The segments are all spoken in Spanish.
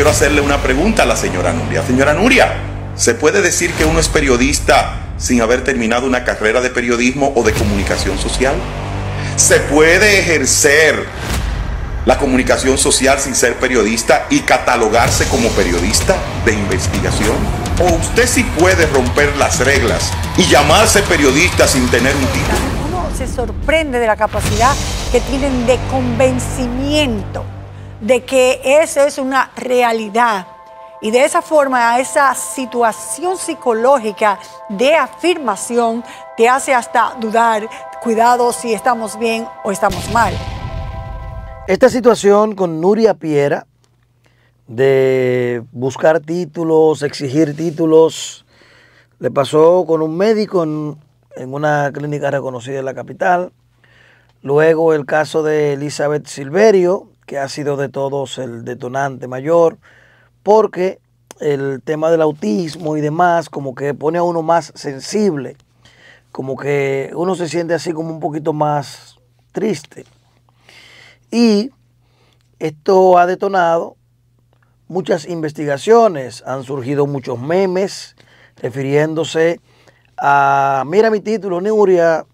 quiero hacerle una pregunta a la señora Nuria. Señora Nuria, ¿se puede decir que uno es periodista sin haber terminado una carrera de periodismo o de comunicación social? ¿Se puede ejercer la comunicación social sin ser periodista y catalogarse como periodista de investigación? ¿O usted sí puede romper las reglas y llamarse periodista sin tener un título? Uno se sorprende de la capacidad que tienen de convencimiento de que eso es una realidad. Y de esa forma, esa situación psicológica de afirmación te hace hasta dudar, cuidado si estamos bien o estamos mal. Esta situación con Nuria Piera, de buscar títulos, exigir títulos, le pasó con un médico en, en una clínica reconocida en la capital. Luego el caso de Elizabeth Silverio, que ha sido de todos el detonante mayor, porque el tema del autismo y demás como que pone a uno más sensible, como que uno se siente así como un poquito más triste. Y esto ha detonado muchas investigaciones, han surgido muchos memes refiriéndose a, mira mi título, Nuria,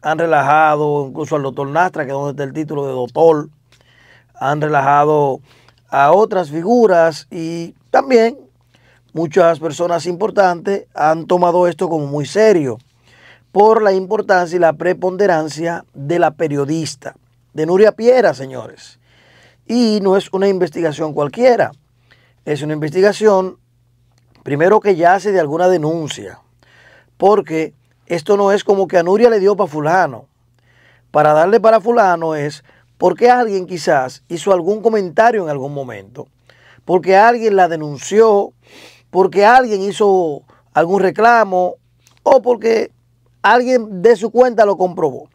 han relajado incluso al doctor Nastra, que es donde está el título de doctor, han relajado a otras figuras y también muchas personas importantes han tomado esto como muy serio por la importancia y la preponderancia de la periodista, de Nuria Piera, señores. Y no es una investigación cualquiera, es una investigación, primero que yace de alguna denuncia, porque esto no es como que a Nuria le dio para fulano. Para darle para fulano es porque alguien quizás hizo algún comentario en algún momento, porque alguien la denunció, porque alguien hizo algún reclamo o porque alguien de su cuenta lo comprobó.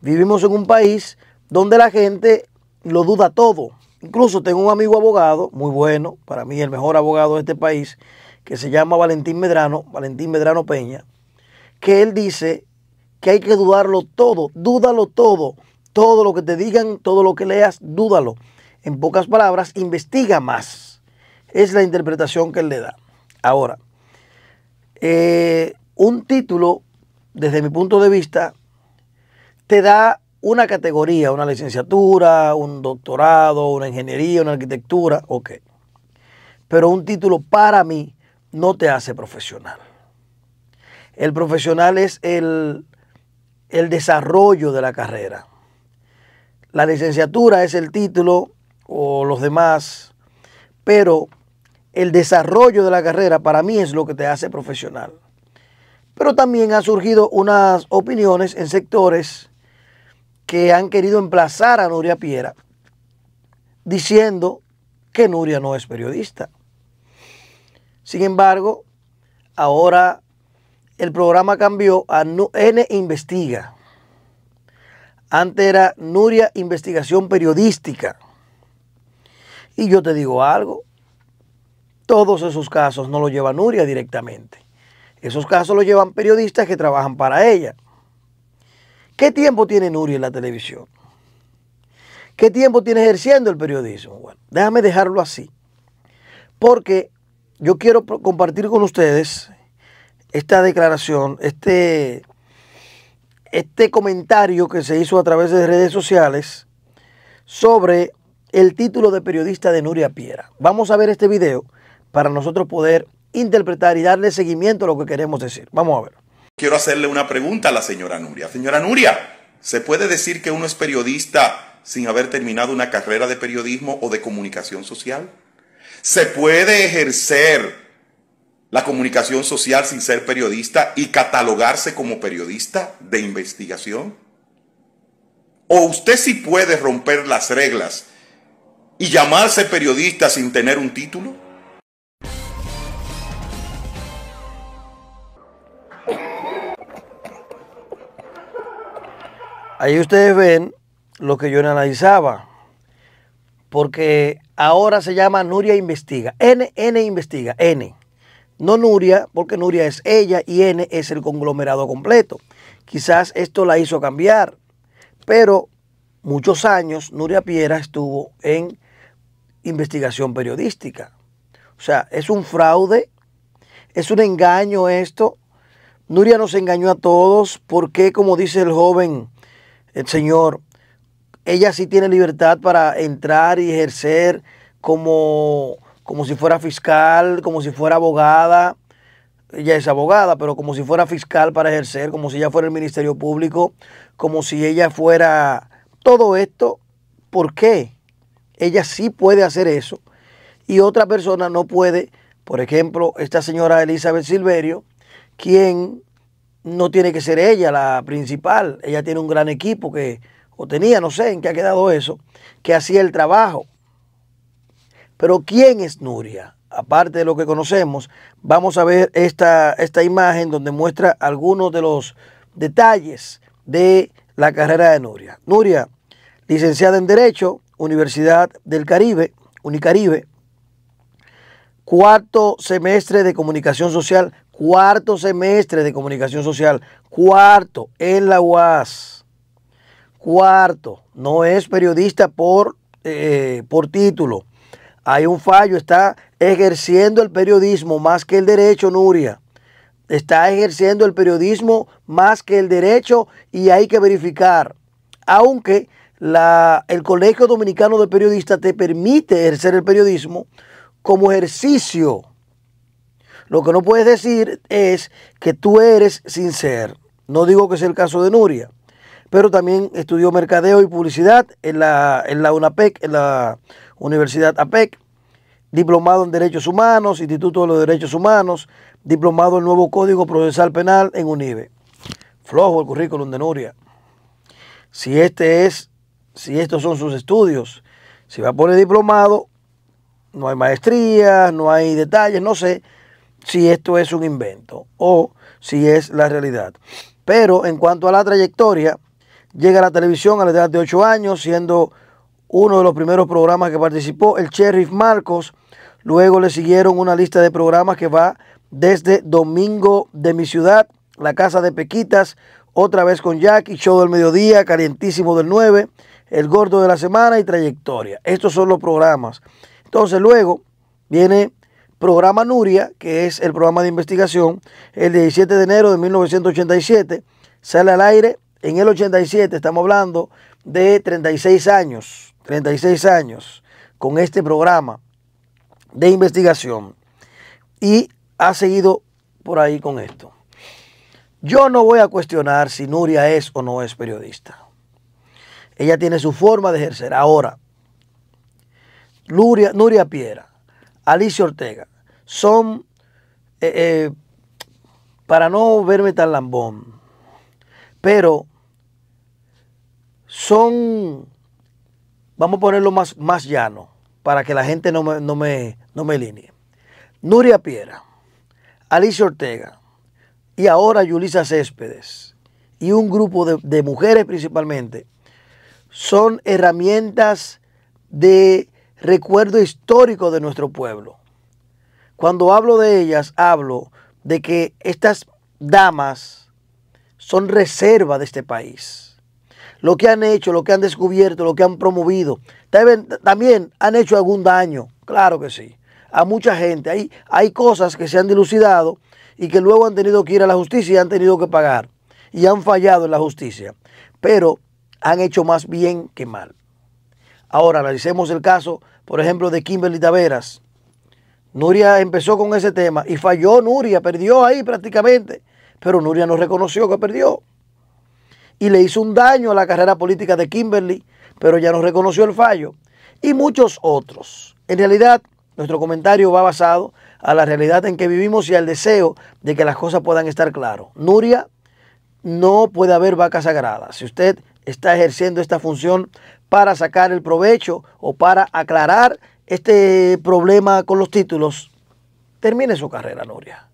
Vivimos en un país donde la gente lo duda todo. Incluso tengo un amigo abogado, muy bueno, para mí el mejor abogado de este país, que se llama Valentín Medrano, Valentín Medrano Peña, que él dice que hay que dudarlo todo, dúdalo todo, todo lo que te digan, todo lo que leas, dúdalo. En pocas palabras, investiga más. Es la interpretación que él le da. Ahora, eh, un título, desde mi punto de vista, te da una categoría, una licenciatura, un doctorado, una ingeniería, una arquitectura, ok. Pero un título para mí no te hace profesional. El profesional es el desarrollo de la carrera. La licenciatura es el título o los demás, pero el desarrollo de la carrera para mí es lo que te hace profesional. Pero también han surgido unas opiniones en sectores que han querido emplazar a Nuria Piera diciendo que Nuria no es periodista. Sin embargo, ahora el programa cambió a N Investiga. Antes era Nuria Investigación Periodística. Y yo te digo algo, todos esos casos no los lleva Nuria directamente. Esos casos los llevan periodistas que trabajan para ella. ¿Qué tiempo tiene Nuria en la televisión? ¿Qué tiempo tiene ejerciendo el periodismo? déjame dejarlo así. Porque yo quiero compartir con ustedes esta declaración, este este comentario que se hizo a través de redes sociales sobre el título de periodista de Nuria Piera. Vamos a ver este video para nosotros poder interpretar y darle seguimiento a lo que queremos decir. Vamos a ver. Quiero hacerle una pregunta a la señora Nuria. Señora Nuria, ¿se puede decir que uno es periodista sin haber terminado una carrera de periodismo o de comunicación social? ¿Se puede ejercer la comunicación social sin ser periodista y catalogarse como periodista de investigación? ¿O usted sí puede romper las reglas y llamarse periodista sin tener un título? Ahí ustedes ven lo que yo analizaba, porque ahora se llama Nuria Investiga, NN Investiga, N. No Nuria, porque Nuria es ella y N es el conglomerado completo. Quizás esto la hizo cambiar, pero muchos años Nuria Piera estuvo en investigación periodística. O sea, es un fraude, es un engaño esto. Nuria nos engañó a todos porque, como dice el joven, el señor, ella sí tiene libertad para entrar y ejercer como como si fuera fiscal, como si fuera abogada, ella es abogada, pero como si fuera fiscal para ejercer, como si ella fuera el Ministerio Público, como si ella fuera todo esto, ¿por qué? Ella sí puede hacer eso y otra persona no puede. Por ejemplo, esta señora Elizabeth Silverio, quien no tiene que ser ella la principal, ella tiene un gran equipo que, o tenía, no sé en qué ha quedado eso, que hacía el trabajo. Pero ¿quién es Nuria? Aparte de lo que conocemos, vamos a ver esta, esta imagen donde muestra algunos de los detalles de la carrera de Nuria. Nuria, licenciada en Derecho, Universidad del Caribe, Unicaribe, cuarto semestre de comunicación social, cuarto semestre de comunicación social, cuarto en la UAS, cuarto, no es periodista por, eh, por título, hay un fallo, está ejerciendo el periodismo más que el derecho, Nuria. Está ejerciendo el periodismo más que el derecho y hay que verificar. Aunque el Colegio Dominicano de Periodistas te permite ejercer el periodismo como ejercicio. Lo que no puedes decir es que tú eres sin ser. No digo que sea el caso de Nuria pero también estudió mercadeo y publicidad en la, UNAPEC, en la Universidad APEC, diplomado en Derechos Humanos, Instituto de los Derechos Humanos, diplomado en Nuevo Código Procesal Penal en UNIBE. Flojo el currículum de Nuria. Si este es, si estos son sus estudios, si va a poner diplomado, no hay maestría, no hay detalles, no sé si esto es un invento o si es la realidad. Pero en cuanto a la trayectoria, llega a la televisión a la edad de 8 años, siendo uno de los primeros programas que participó, el Sheriff Marcos. Luego le siguieron una lista de programas que va desde Domingo de mi ciudad, La Casa de Pequitas, otra vez con Jackie, Show del Mediodía, Calientísimo del 9, El Gordo de la Semana y Trayectoria. Estos son los programas. Entonces luego viene programa Nuria, que es el programa de investigación, el 17 de enero de 1987, sale al aire en el 87, estamos hablando de 36 años, 36 años con este programa de investigación y ha seguido por ahí con esto. Yo no voy a cuestionar si Nuria es o no es periodista. Ella tiene su forma de ejercer. Ahora, Nuria, Nuria Piera, Alicia Ortega, son, eh, eh, para no verme tan lambón, pero son, vamos a ponerlo más, más llano, para que la gente no me, no me, Nuria Piera, Alicia Ortega y ahora Yulisa Céspedes y un grupo de, de mujeres principalmente son herramientas de recuerdo histórico de nuestro pueblo. Cuando hablo de ellas, hablo de que estas damas son reserva de este país lo que han hecho, lo que han descubierto, lo que han promovido, también han hecho algún daño, claro que sí, a mucha gente. Hay, hay cosas que se han dilucidado y que luego han tenido que ir a la justicia y han tenido que pagar y han fallado en la justicia, pero han hecho más bien que mal. Ahora analicemos el caso, por ejemplo, de Kimberly Taveras. Nuria empezó con ese tema y falló Nuria, perdió ahí prácticamente, pero Nuria no reconoció que perdió y le hizo un daño a la carrera política de Kimberly, pero ya no reconoció el fallo, y muchos otros. En realidad, nuestro comentario va basado a la realidad en que vivimos y al deseo de que las cosas puedan estar claras. Nuria, no puede haber vaca sagradas. Si usted está ejerciendo esta función para sacar el provecho o para aclarar este problema con los títulos, termine su carrera, Nuria,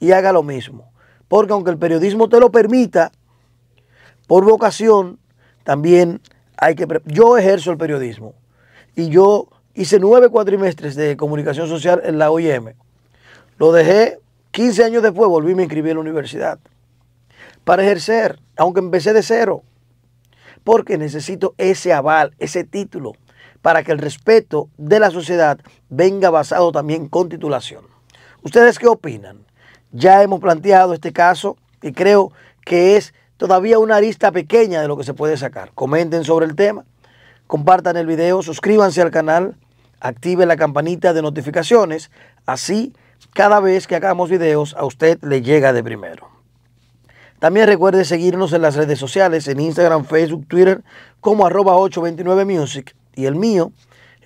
y haga lo mismo. Porque aunque el periodismo te lo permita, por vocación, también hay que... Yo ejerzo el periodismo y yo hice nueve cuatrimestres de comunicación social en la OIM. Lo dejé 15 años después, volví y me inscribí en la universidad para ejercer, aunque empecé de cero, porque necesito ese aval, ese título, para que el respeto de la sociedad venga basado también con titulación. ¿Ustedes qué opinan? Ya hemos planteado este caso y creo que es todavía una arista pequeña de lo que se puede sacar. Comenten sobre el tema, compartan el video, suscríbanse al canal, activen la campanita de notificaciones, así cada vez que hagamos videos a usted le llega de primero. También recuerde seguirnos en las redes sociales, en Instagram, Facebook, Twitter, como arroba 829music y el mío,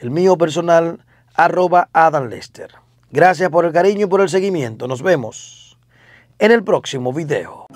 el mío personal, arroba Adam Lester. Gracias por el cariño y por el seguimiento. Nos vemos en el próximo video.